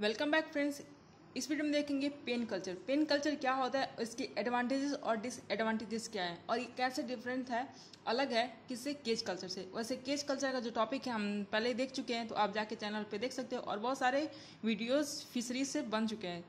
welcome back friends इस video में देखेंगे पेन कल्चर पेन कल्चर क्या होता है इसके एडवांटेजेस और डिसएडवांटेजेस क्या है और ये कैसे डिफरेंट है अलग है किससे केज कल्चर से वैसे केज कल्चर का जो टॉपिक है हम पहले देख चुके हैं तो आप जाके चैनल पे देख सकते हो और बहुत सारे वीडियोस फिशरीज से बन चुके हैं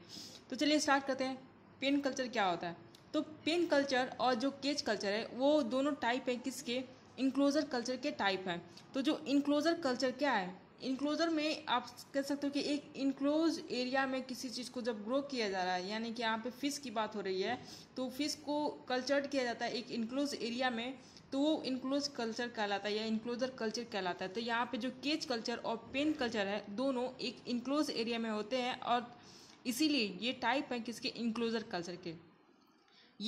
तो चलिए स्टार्ट करते हैं पेन कल्चर क्या होता है तो पेन कल्चर और जो केज कल्चर है वो दोनों टाइप है किसके इनक्लोजर कल्चर के टाइप हैं तो जो इनक्लोजर कल्चर क्या है इंक्लोजर में आप कह सकते हो कि एक इनक्लोज एरिया में किसी चीज़ को जब ग्रो किया जा रहा है यानी कि यहाँ पे फिश की बात हो रही है तो फिश को कल्चर्ड किया जाता है एक इनक्लोज एरिया में तो वो इनक्लोज कल्चर कहलाता है या इनक्लोजर कल्चर कहलाता है तो यहाँ पे जो केज कल्चर और पेन कल्चर है दोनों एक इनक्लोज एरिया में होते हैं और इसीलिए ये टाइप है किसके इनक्लोजर कल्चर के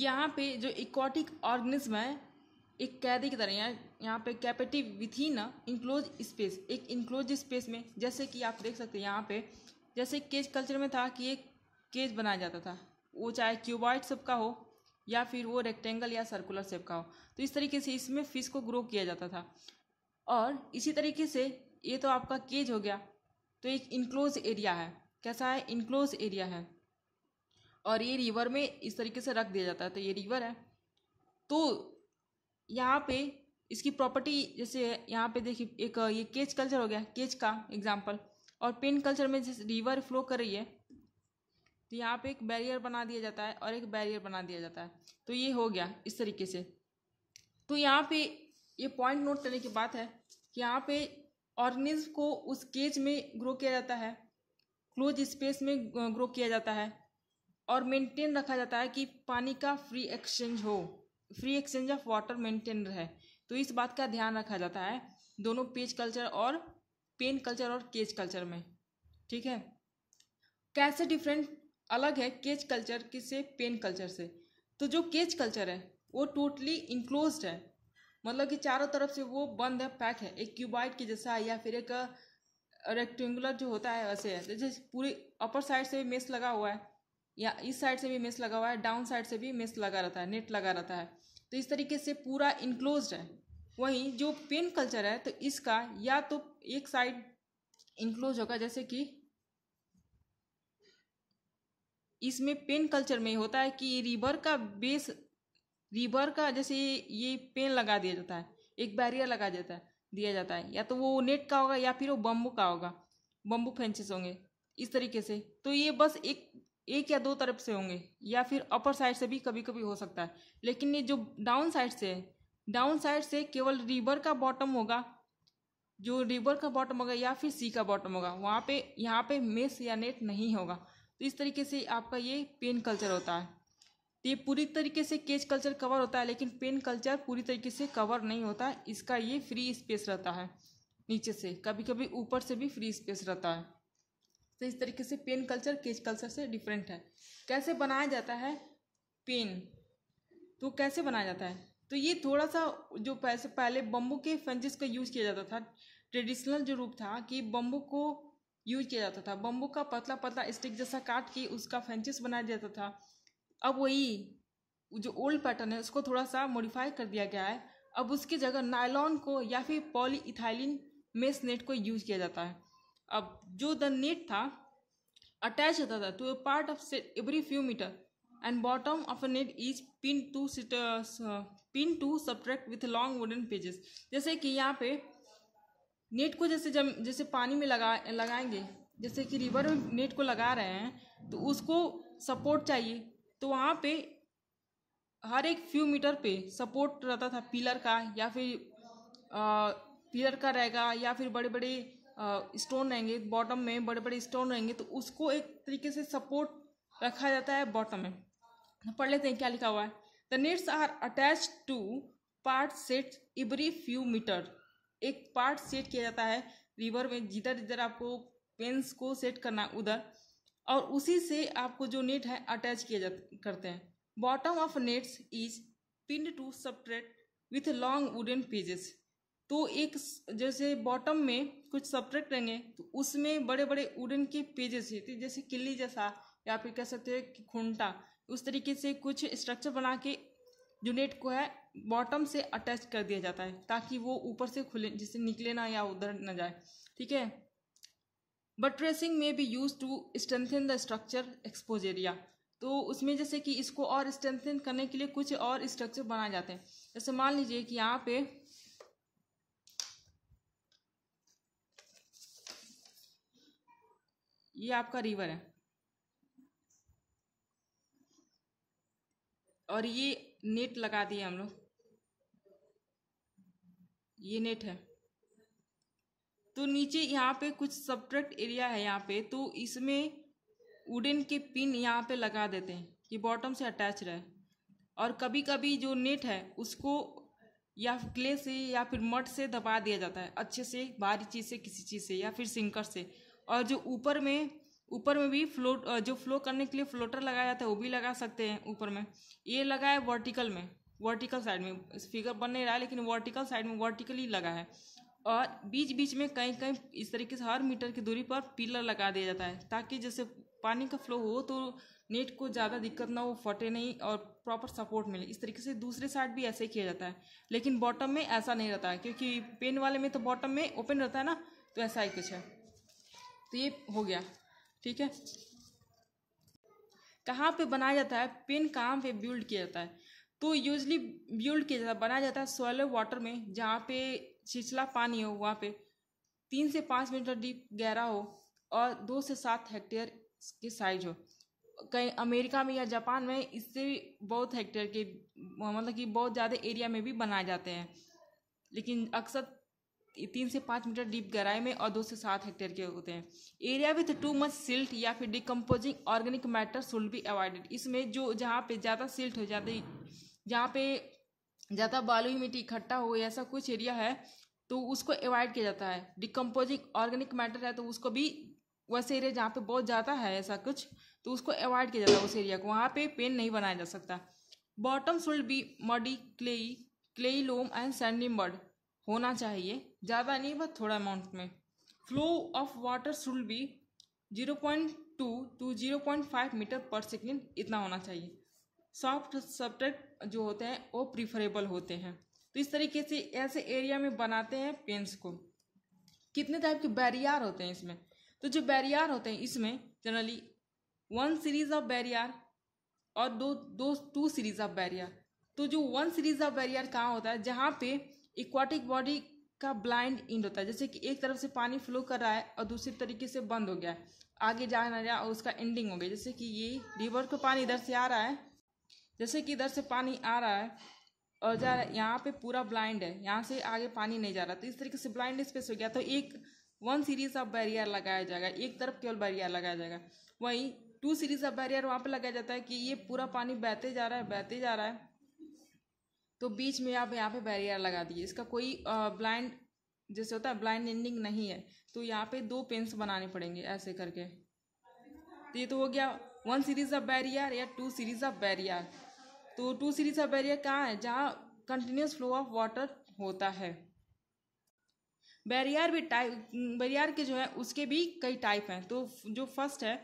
यहाँ पे जो इकोटिक ऑर्गेनिज्म है एक कैदी की तरह यहाँ पे कैपेटिव इन इंक्लोज स्पेस एक इंक्लोज स्पेस में जैसे कि आप देख सकते हैं यहाँ पे जैसे केज कल्चर में था कि एक केज बनाया जाता था वो चाहे क्यूबॉइड सेप का हो या फिर वो रेक्टेंगल या सर्कुलर शेप का हो तो इस तरीके से इसमें फिश को ग्रो किया जाता था और इसी तरीके से ये तो आपका केज हो गया तो एक इनक्लोज एरिया है कैसा है इनक्लोज एरिया है और ये रिवर में इस तरीके से रख दिया जाता है तो ये रिवर है तो यहाँ पे इसकी प्रॉपर्टी जैसे यहाँ पे देखिए एक ये केच कल्चर हो गया केच का एग्जाम्पल और पेन कल्चर में जैसे रिवर फ्लो कर रही है तो यहाँ पे एक बैरियर बना दिया जाता है और एक बैरियर बना दिया जाता है तो ये हो गया इस तरीके से तो यहाँ पे ये पॉइंट नोट करने की बात है कि यहाँ पे ऑर्गेनिज्म को उस केज में ग्रो किया जाता है क्लोज स्पेस में ग्रो किया जाता है और मेंटेन रखा जाता है कि पानी का फ्री एक्सचेंज हो free exchange of water maintain रहे तो इस बात का ध्यान रखा जाता है दोनों पेज कल्चर और पेन कल्चर और केज कल्चर में ठीक है कैसे डिफरेंट अलग है केज कल्चर किससे पेन कल्चर से तो जो केज कल्चर है वो टोटली इंक्लोज है मतलब कि चारों तरफ से वो बंद है पैक है एक क्यूबाइट की जैसा या फिर एक रेक्टेंगुलर जो होता है वैसे है जैसे पूरी अपर साइड से मेस लगा हुआ है या इस साइड से भी मेस लगा हुआ है डाउन साइड से भी मेस लगा रहता है नेट लगा रहता है तो इस तरीके से पूरा इनक्लोज है वहीं जो पेन कल्चर है तो इसका या तो एक साइड इनक्लोज होगा जैसे कि इसमें पेन कल्चर में होता है कि रिबर का बेस रिवर का जैसे ये पेन लगा दिया जाता है एक बैरियर लगा जाता है दिया जाता है या तो वो नेट का होगा या फिर वो बम्बू का होगा बम्बू फेंचेस होंगे इस तरीके से तो ये बस एक एक या दो तरफ से होंगे या फिर अपर साइड से भी कभी कभी हो सकता है लेकिन ये जो डाउन साइड से है डाउन साइड से केवल रिवर का बॉटम होगा जो रिवर का बॉटम होगा या फिर सी का बॉटम होगा वहाँ पे यहाँ पे मेस या नेट नहीं होगा तो इस तरीके से आपका ये पेन कल्चर होता है तो ये पूरी तरीके से केच कल्चर कवर होता है लेकिन पेन कल्चर पूरी तरीके से कवर नहीं होता इसका ये फ्री स्पेस रहता है नीचे से कभी कभी ऊपर से भी फ्री स्पेस रहता है तो इस तरीके से पेन कल्चर केज कल्चर से डिफरेंट है कैसे बनाया जाता है पेन तो कैसे बनाया जाता है तो ये थोड़ा सा जो पैसे पहले बम्बू के फंजिस का यूज़ किया जाता था ट्रेडिशनल जो रूप था कि बम्बू को यूज किया जाता था बम्बू का पतला पतला स्टिक जैसा काट के उसका फेंचिस बनाया जाता था अब वही जो ओल्ड पैटर्न है उसको थोड़ा सा मॉडिफाई कर दिया गया है अब उसकी जगह नायलॉन को या फिर पॉली इथाइलिन मेस नेट को यूज किया जाता है अब जो द नेट था होता था टू तो a part of set every few meter and bottom of a net is pin to uh, pin to subtract with long wooden pages जैसे कि यहाँ पे नेट को जैसे जब जैसे पानी में लगा लगाएंगे जैसे कि रिवर में नेट को लगा रहे हैं तो उसको सपोर्ट चाहिए तो वहाँ पे हर एक फ्यू मीटर पे सपोर्ट रहता था पिलर का या फिर आ, पिलर का रहेगा या फिर बड़े बड़े स्टोन रहेंगे बॉटम में बड़े बड़े स्टोन रहेंगे तो उसको एक तरीके से सपोर्ट रखा जाता है बॉटम में पढ़ लेते हैं क्या लिखा हुआ है the nets are attach to part set every few meter एक पार्ट सेट किया जाता है रिवर में जिधर जिधर आपको पेंस को सेट करना उधर और उसी से आपको जो नेट है अटैच किया जा करते हैं bottom of nets is pin to substrate with long wooden pages तो एक जैसे बॉटम में कुछ सब्जेक्ट रहेंगे तो उसमें बड़े बड़े उड़न के पेजेस रहते तो जैसे किल्ली जैसा या फिर कह सकते हैं खुंटा उस तरीके से कुछ स्ट्रक्चर बना के यूनिट को है बॉटम से अटैच कर दिया जाता है ताकि वो ऊपर से खुले जिससे निकले ना या उधर ना जाए ठीक है ट्रेसिंग में भी use to strengthen the structure expose area तो उसमें जैसे कि इसको और स्ट्रेंथन करने के लिए कुछ और स्ट्रक्चर बनाए जाते हैं जैसे मान लीजिए कि यहाँ पे ये आपका रिवर है और ये नेट लगा दिए हम लोग ये नेट है तो नीचे यहाँ पे कुछ सब्ट्रैक्ट एरिया है यहाँ पे तो इसमें वुडन के पिन यहाँ पे लगा देते हैं कि बॉटम से अटैच रहे और कभी कभी जो नेट है उसको या क्ले से या फिर मट से दबा दिया जाता है अच्छे से भारी चीज़ से किसी चीज़ से या फिर सिंकर से और जो ऊपर में ऊपर में भी फ्लो जो फ्लो करने के लिए फ्लोटर लगाया जाता है वो भी लगा सकते हैं ऊपर में ये लगा है वर्टिकल में वर्टिकल साइड में फिगर बन नहीं रहा है लेकिन वर्टिकल साइड में वर्टिकली लगा है और बीच बीच में कहीं कहीं इस तरीके से हर मीटर की दूरी पर पिलर लगा दिया जाता है ताकि जैसे पानी का फ्लो हो तो नेट को ज़्यादा दिक्कत ना हो फटे नहीं और प्रॉपर सपोर्ट मिले इस तरीके से दूसरे साइड भी ऐसे ही किया जाता है लेकिन बॉटम में ऐसा नहीं रहता है क्योंकि पेन वाले में तो बॉटम में ओपन रहता है ना तो ऐसा ही कुछ है तो ये हो गया ठीक है कहाँ पे बनाया जाता है पेन कहाँ पे बिल्ड किया जाता है तो यूजली बिल्ड किया जाता है बनाया जाता है सोयल वाटर में जहाँ पे छिछला पानी हो वहाँ पे तीन से पाँच मीटर डीप गहरा हो और दो से सात हेक्टेयर के साइज हो कहीं अमेरिका में या जापान में इससे बहुत हेक्टेयर के मतलब कि बहुत ज़्यादा एरिया में भी बनाए जाते हैं लेकिन अक्सर तीन से पाँच मीटर डीप गहराई में और दो से सात हेक्टेयर के होते हैं area with too much silt या फिर डिकम्पोजिंग ऑर्गेनिक मैटर सुल्ड भी अवॉइडेड इसमें जो जहाँ पे ज़्यादा सिल्ट हो जाते जहाँ पे ज़्यादा बालुई मिट्टी इकट्ठा हो ऐसा कुछ एरिया है तो उसको अवॉइड किया जाता है डिकम्पोजिंग ऑर्गेनिक मैटर है तो उसको भी वैसे एरिया जहाँ पे बहुत ज़्यादा है ऐसा कुछ तो उसको अवॉइड किया जाता है उस एरिया को वहाँ पे पेन नहीं बनाया जा सकता बॉटम शुल्ड भी muddy clay clay loam and sandy mud होना चाहिए ज़्यादा नहीं बस थोड़ा अमाउंट में flow of water should be zero point two to zero point five meter per second इतना होना चाहिए सॉफ्ट सब्जेक्ट जो होते हैं वो प्रीफरेबल होते हैं तो इस तरीके से ऐसे एरिया में बनाते हैं पेंस को कितने टाइप के बैरियार होते हैं इसमें तो जो बैरियार होते हैं इसमें generally one series of barrier और दो दो टू सीरीज ऑफ बैरियर तो जो वन सीरीज ऑफ बैरियर कहाँ होता है जहाँ पे इक्वाटिक बॉडी का ब्लाइंड इंड होता है जैसे कि एक तरफ से पानी फ्लो कर रहा है और दूसरी तरीके से बंद हो गया है आगे जा ना रहा और उसका एंडिंग हो गया जैसे कि ये रिवर का पानी इधर से आ रहा है जैसे कि इधर से पानी आ रहा है और जा रहा है यहाँ पर पूरा ब्लाइंड है यहाँ से आगे पानी नहीं जा रहा तो इस तरीके से ब्लाइंड स्पेस हो गया तो एक वन सीरीज ऑफ बैरियर लगाया जाएगा एक तरफ केवल बैरियर लगाया जाएगा वहीं टू सीरीज ऑफ बैरियर वहाँ पर लगाया जाता है कि ये पूरा पानी बहते जा रहा है बहते जा रहा है तो बीच में आप यहाँ पे बैरियर लगा दीजिए इसका कोई ब्लाइंड जैसे होता है ब्लाइंड एंडिंग नहीं है तो यहाँ पे दो पेंस बनाने पड़ेंगे ऐसे करके तो ये तो हो गया वन सीरीज ऑफ बैरियर या टू सीरीज ऑफ बैरियर तो टू सीरीज ऑफ बैरियर कहाँ है जहाँ कंटिन्यूस फ्लो ऑफ वाटर होता है बैरियर भी टाइप बैरियर के जो है उसके भी कई टाइप हैं तो जो फर्स्ट है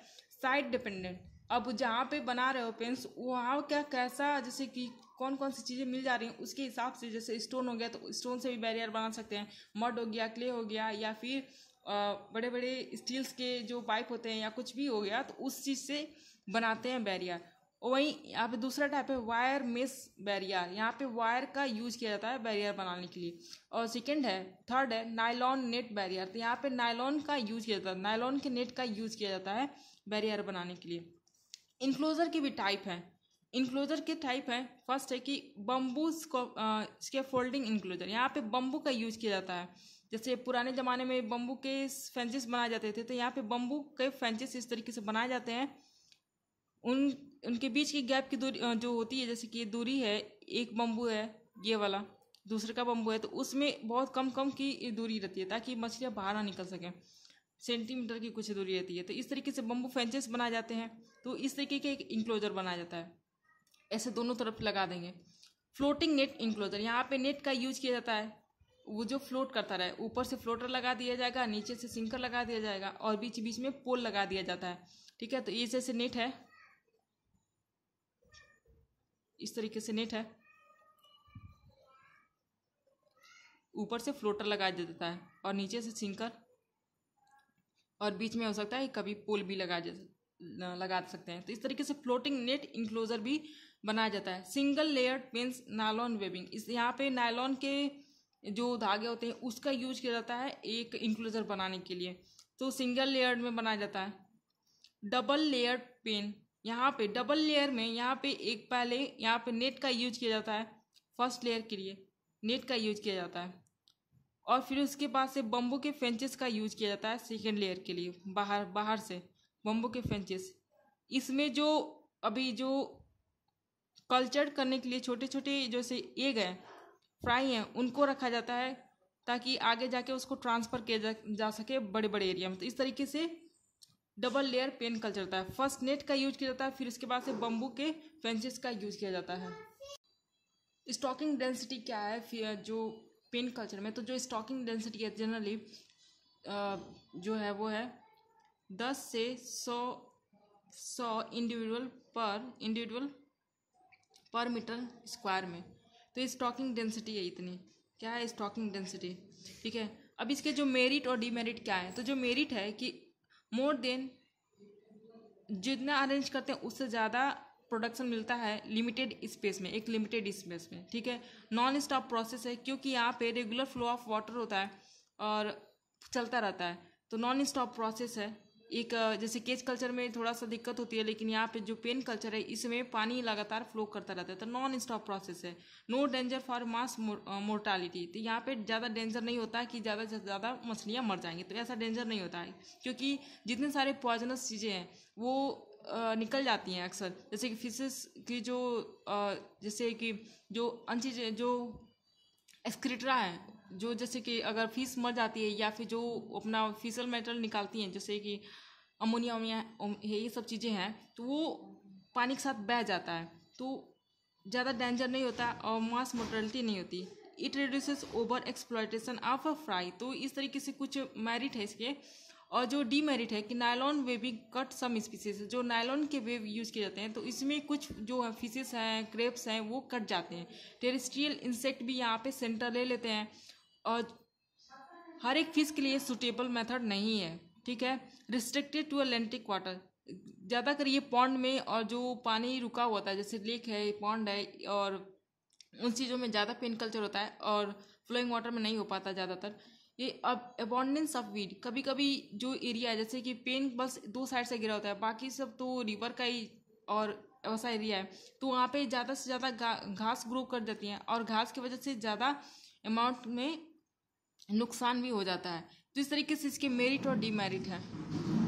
साइड डिपेंडेंट अब जहाँ पे बना रहे हो पेंस वहाँ क्या कैसा जैसे कि कौन कौन सी चीज़ें मिल जा रही हैं उसके हिसाब से जैसे स्टोन हो गया तो स्टोन से भी बैरियर बना सकते हैं मड हो गया क्ले हो गया या फिर बड़े बड़े स्टील्स के जो पाइप होते हैं या कुछ भी हो गया तो उस चीज़ से बनाते हैं बैरियर और वहीं यहाँ पे दूसरा टाइप है वायर मेस बैरियर यहाँ पे वायर का यूज किया जाता है बैरियर बनाने के लिए और सेकंड है थर्ड है नायलॉन नेट बैरियर तो यहाँ पे नायलॉन का यूज किया जाता है नायलॉन के नेट का यूज किया जाता है बैरियर बनाने के लिए इन्क्लोजर के भी टाइप हैं इंक्लोजर के टाइप है फर्स्ट है कि बम्बू इसके फोल्डिंग इंक्लोजर यहाँ पे बम्बू का यूज किया जाता है जैसे पुराने ज़माने में बम्बू के फेंसेस बनाए जाते थे तो यहाँ पे बम्बू के फेंसेस इस तरीके से बनाए जाते हैं उन उनके बीच की गैप की दूरी जो होती है जैसे कि ये दूरी है एक बम्बू है ये वाला दूसरे का बम्बू है तो उसमें बहुत कम कम की दूरी रहती है ताकि मछलियाँ बाहर ना निकल सकें सेंटीमीटर की कुछ दूरी रहती है तो इस तरीके से बम्बू फेंसेस बनाए जाते हैं तो इस तरीके के एक इंक्लोजर बनाया जाता है ऐसे दोनों तरफ लगा देंगे फ्लोटिंग नेट इंक्लोजर यहाँ पे नेट का यूज किया जाता है वो जो फ्लोट करता रहे ऊपर से फ्लोटर लगा दिया जाएगा नीचे से सिंकर लगा दिया जाएगा और बीच बीच में पोल लगा दिया जाता है ठीक है तो ये जैसे नेट है इस तरीके से नेट है ऊपर से फ्लोटर लगा दिया जाता है और नीचे से सिंकर और बीच में हो सकता है कभी पोल भी लगा लगा सकते हैं तो इस तरीके से फ्लोटिंग नेट इंक्लोजर भी बनाया जाता है single layered means nylon webbing इस यहाँ पे नायलॉन के जो धागे होते हैं उसका यूज किया जाता है एक इंक्लोजर बनाने के लिए तो सिंगल लेयर्ड में बनाया जाता है डबल लेयर्ड पेन यहाँ पे डबल लेयर में यहाँ पे एक पहले यहाँ पे नेट का यूज किया जाता है फर्स्ट लेयर के लिए नेट का यूज किया जाता है और फिर उसके बाद से बम्बू के फेंचेस का यूज किया जाता है सेकेंड लेयर के लिए बाहर बाहर से बम्बू के फेंचेस इसमें जो अभी जो कल्चर करने के लिए छोटे छोटे जैसे एग हैं फ्राई हैं उनको रखा जाता है ताकि आगे जाके उसको ट्रांसफ़र किया जा, जा सके बड़े बड़े एरिया में तो इस तरीके से डबल लेयर पेन कल्चर होता है फर्स्ट नेट का यूज किया जाता है फिर उसके बाद से बम्बू के फेंसेस का यूज किया जाता है स्टॉकिंग डेंसिटी क्या है फिर जो पेन कल्चर में तो जो स्टॉकिंग डेंसिटी है जनरली जो है वो है दस से सौ सौ इंडिविजुअल पर इंडिविजुअल पर मीटर स्क्वायर में तो स्टॉकिंग डेंसिटी है इतनी क्या है स्टॉकिंग डेंसिटी ठीक है अब इसके जो मेरिट और डीमेरिट क्या है तो जो मेरिट है कि मोर देन जितना अरेंज करते हैं उससे ज़्यादा प्रोडक्शन मिलता है लिमिटेड स्पेस में एक लिमिटेड स्पेस में ठीक है नॉन स्टॉप प्रोसेस है क्योंकि यहाँ पे रेगुलर फ्लो ऑफ वाटर होता है और चलता रहता है तो नॉन स्टॉप प्रोसेस है एक जैसे केच कल्चर में थोड़ा सा दिक्कत होती है लेकिन यहाँ पे जो पेन कल्चर है इसमें पानी लगातार फ्लो करता रहता है तो नॉन स्टॉप प्रोसेस है no danger for mass mortality तो यहाँ पे ज़्यादा डेंजर नहीं होता कि ज़्यादा से ज़्यादा मछलियाँ मर जाएंगी तो ऐसा डेंजर नहीं होता है क्योंकि जितने सारे पॉइजनस चीज़ें हैं वो निकल जाती हैं अक्सर जैसे कि फिशेस की जो जैसे कि जो अन जो एक्सक्रिटरा है जो जैसे कि अगर फीस मर जाती है या फिर जो अपना फीसल मेटल निकालती हैं जैसे कि अमोनिया उमोनिया ये सब चीज़ें हैं तो वो पानी के साथ बह जाता है तो ज़्यादा डेंजर नहीं होता और मास मोटरलिटी नहीं होती it reduces over exploitation of a fry तो इस तरीके से कुछ मेरिट है इसके और जो डीमेरिट है कि nylon weaving cut some species जो नायलॉन के वेव यूज़ किए जाते हैं तो इसमें कुछ जो है फिशेस हैं क्रेप्स हैं वो कट जाते हैं टेरिस्ट्रियल इंसेक्ट भी यहाँ पे सेंटर ले लेते हैं और हर एक फिश के लिए सुटेबल मेथड नहीं है ठीक है रिस्ट्रिक्टेड टू अलेंटिक वाटर ज़्यादातर ये पॉन्ड में और जो पानी रुका हुआ था जैसे लेक है पॉन्ड है और उन चीज़ों में ज़्यादा पेन कल्चर होता है और फ्लोइंग वाटर में नहीं हो पाता ज़्यादातर ये अब अबॉन्डेंस ऑफ वीड कभी कभी जो एरिया है जैसे कि पेन बस दो साइड से गिरा होता है बाकी सब तो रिवर का ही और ऐसा एरिया है तो वहाँ पे ज़्यादा से ज़्यादा घास ग्रो कर जाती हैं और घास की वजह से ज़्यादा अमाउंट में नुकसान भी हो जाता है तो इस तरीके से इसके मेरिट और डीमेरिट है